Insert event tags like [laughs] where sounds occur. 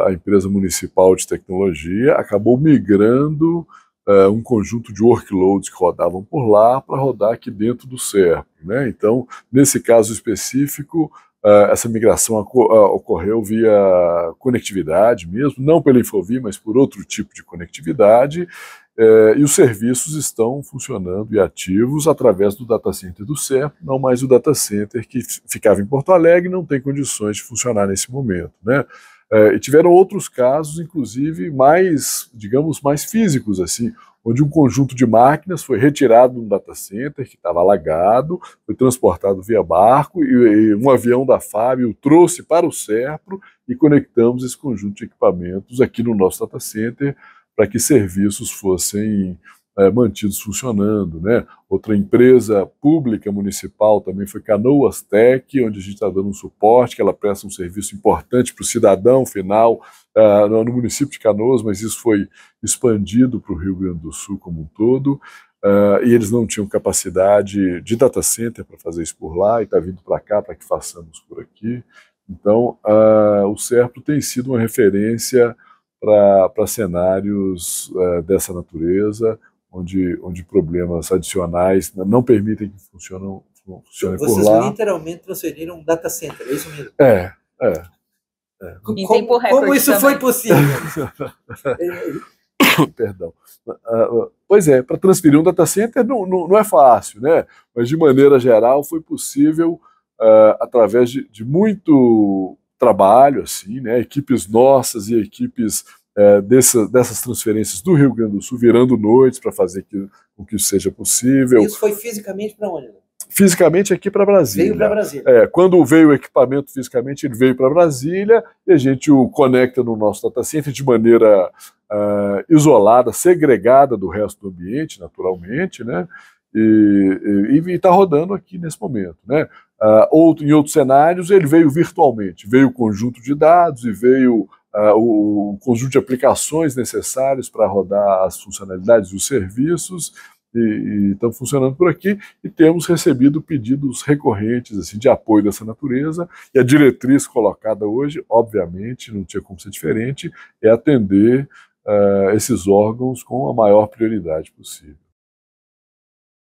a empresa municipal de tecnologia acabou migrando uh, um conjunto de workloads que rodavam por lá para rodar aqui dentro do CERP. Né? Então, nesse caso específico, uh, essa migração é, ocorreu via conectividade mesmo, não pela Infovi, mas por outro tipo de conectividade, uh, e os serviços estão funcionando e ativos através do data center do CERP, não mais o data center que ficava em Porto Alegre não tem condições de funcionar nesse momento. Né? É, e tiveram outros casos, inclusive mais, digamos, mais físicos, assim, onde um conjunto de máquinas foi retirado de um data center que estava alagado, foi transportado via barco e, e um avião da FAB o trouxe para o Serpro e conectamos esse conjunto de equipamentos aqui no nosso data center para que serviços fossem é, mantidos funcionando. Né? Outra empresa pública municipal também foi Canoas Tech, onde a gente está dando um suporte, que ela presta um serviço importante para o cidadão final uh, no município de Canoas, mas isso foi expandido para o Rio Grande do Sul como um todo. Uh, e eles não tinham capacidade de data center para fazer isso por lá e está vindo para cá para que façamos por aqui. Então, uh, o CERPRO tem sido uma referência para cenários uh, dessa natureza, onde, onde problemas adicionais né, não permitem que funcionem funcionem por lá. Vocês literalmente transferiram um data center, é isso mesmo? É, é. é. Como, como, isso também. foi possível? [laughs] Perdão. Ah, pois é, para transferir um data center não, não, não, é fácil, né? Mas de maneira geral foi possível uh, através de, de muito trabalho, assim, né? Equipes nossas e equipes é, dessa, dessas transferências do Rio Grande do Sul, virando noites para fazer que, o que seja possível. Isso foi fisicamente para onde? Né? Fisicamente aqui para Brasília. Veio para Brasília. É, quando veio o equipamento fisicamente, ele veio para Brasília e a gente o conecta no nosso data center de maneira é, isolada, segregada do resto do ambiente, naturalmente, né? E está rodando aqui nesse momento, né? Uh, outro, em outros cenários, ele veio virtualmente, veio o conjunto de dados e veio uh, o, conjunto de aplicações necessários para rodar as funcionalidades e os serviços e estão funcionando por aqui e temos recebido pedidos recorrentes assim, de apoio dessa natureza e a diretriz colocada hoje, obviamente, não tinha como ser diferente, é atender uh, esses órgãos com a maior prioridade possível.